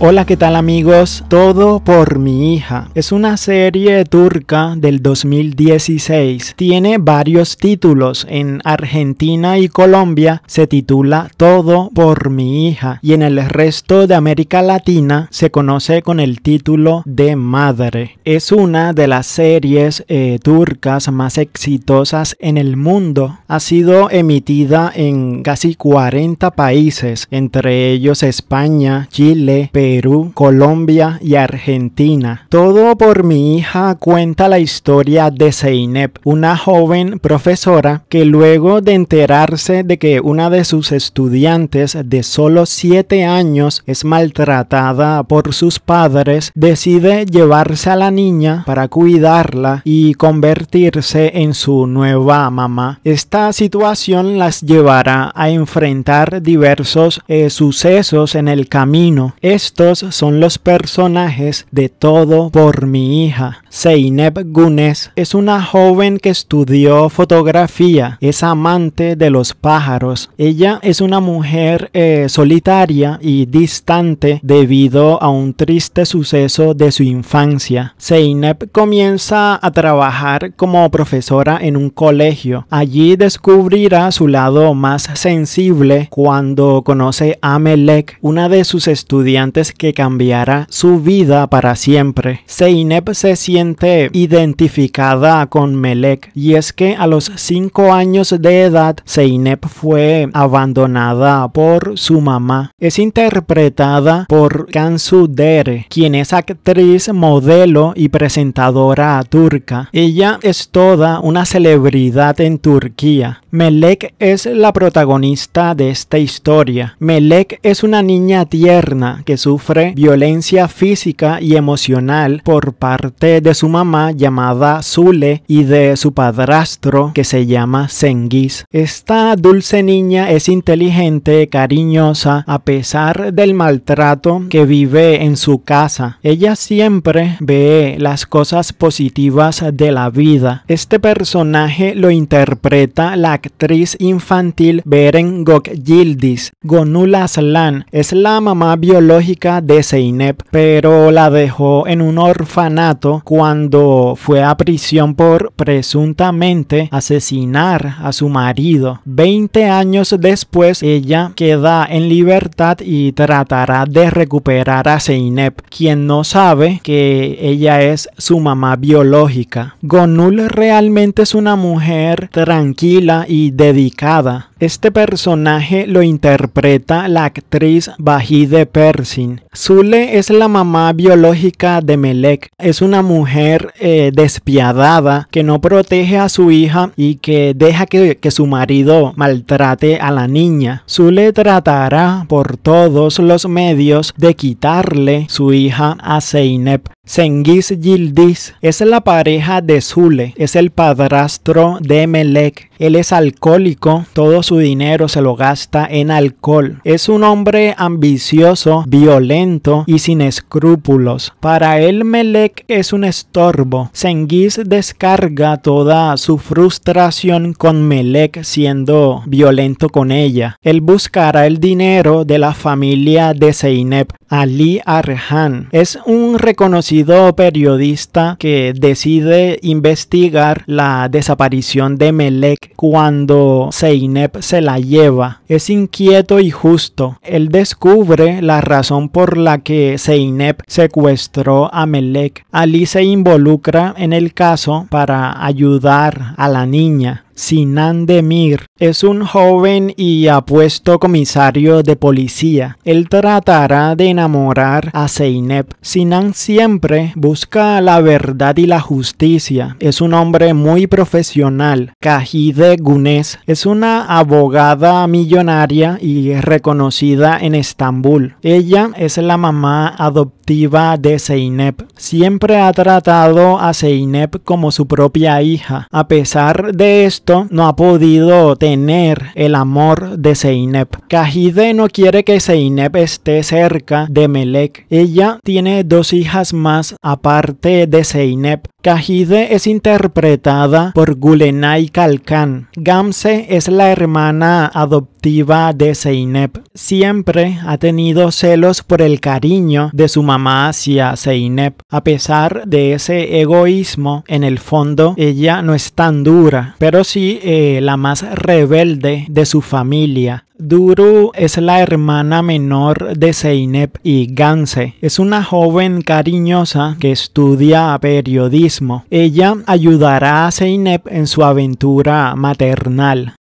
Hola, ¿qué tal amigos? Todo por mi hija. Es una serie turca del 2016. Tiene varios títulos. En Argentina y Colombia se titula Todo por mi hija y en el resto de América Latina se conoce con el título de Madre. Es una de las series eh, turcas más exitosas en el mundo. Ha sido emitida en casi 40 países, entre ellos España, Chile, Perú, Perú, Colombia y Argentina. Todo por mi hija cuenta la historia de Zeynep, una joven profesora que luego de enterarse de que una de sus estudiantes de solo 7 años es maltratada por sus padres, decide llevarse a la niña para cuidarla y convertirse en su nueva mamá. Esta situación las llevará a enfrentar diversos eh, sucesos en el camino. Estos son los personajes de Todo por mi hija. Zeynep Gunes es una joven que estudió fotografía, es amante de los pájaros. Ella es una mujer eh, solitaria y distante debido a un triste suceso de su infancia. Zeynep comienza a trabajar como profesora en un colegio. Allí descubrirá su lado más sensible cuando conoce a Melek, una de sus estudiantes que cambiará su vida para siempre. Zeynep se siente identificada con Melek y es que a los 5 años de edad Zeynep fue abandonada por su mamá. Es interpretada por Kansu Dere, quien es actriz, modelo y presentadora turca. Ella es toda una celebridad en Turquía. Melek es la protagonista de esta historia. Melek es una niña tierna que su sufre violencia física y emocional por parte de su mamá llamada Zule y de su padrastro que se llama Zengis Esta dulce niña es inteligente, cariñosa, a pesar del maltrato que vive en su casa. Ella siempre ve las cosas positivas de la vida. Este personaje lo interpreta la actriz infantil Beren Gokgildis. Gonul Aslan es la mamá biológica de Seinep, pero la dejó en un orfanato cuando fue a prisión por presuntamente asesinar a su marido. 20 años después, ella queda en libertad y tratará de recuperar a Seinep, quien no sabe que ella es su mamá biológica. Gonul realmente es una mujer tranquila y dedicada. Este personaje lo interpreta la actriz Bahide Persin. Zule es la mamá biológica de Melek. Es una mujer eh, despiadada que no protege a su hija y que deja que, su marido maltrate a la niña. Zule tratará por todos los medios de quitarle su hija a Zeynep Sengiz Yildiz es la pareja de Zule, es el padrastro de Melek. Él es alcohólico, todo su dinero se lo gasta en alcohol. Es un hombre ambicioso, violento y sin escrúpulos. Para él Melek es un estorbo. Sengiz descarga toda su frustración con Melek siendo violento con ella. Él buscará el dinero de la familia de Zeynep, Ali Arhan. Es un reconocido periodista que decide investigar la desaparición de Melek cuando Zeynep se la lleva. Es inquieto y justo. Él descubre la razón por la que Zeynep secuestró a Melek. Ali se involucra en el caso para ayudar a la niña. Sinan Demir es un joven y apuesto comisario de policía. Él tratará de enamorar a Zeynep. Sinan siempre busca la verdad y la justicia. Es un hombre muy profesional. Kahide Gunes es una abogada millonaria y reconocida en Estambul. Ella es la mamá adoptiva de Zeynep. Siempre ha tratado a Zeynep como su propia hija. A pesar de esto, no ha podido tener el amor de Seinep. Cajide no quiere que Seinep esté cerca de Melek. Ella tiene dos hijas más aparte de Seinep. Cajide es interpretada por Gulenay Kalkan. Gamse es la hermana adoptiva de Zeynep. Siempre ha tenido celos por el cariño de su mamá hacia Zeynep. A pesar de ese egoísmo, en el fondo ella no es tan dura, pero sí eh, la más rebelde de su familia. Duru es la hermana menor de Zeynep y Ganse. Es una joven cariñosa que estudia periodismo. Ella ayudará a Zeynep en su aventura maternal.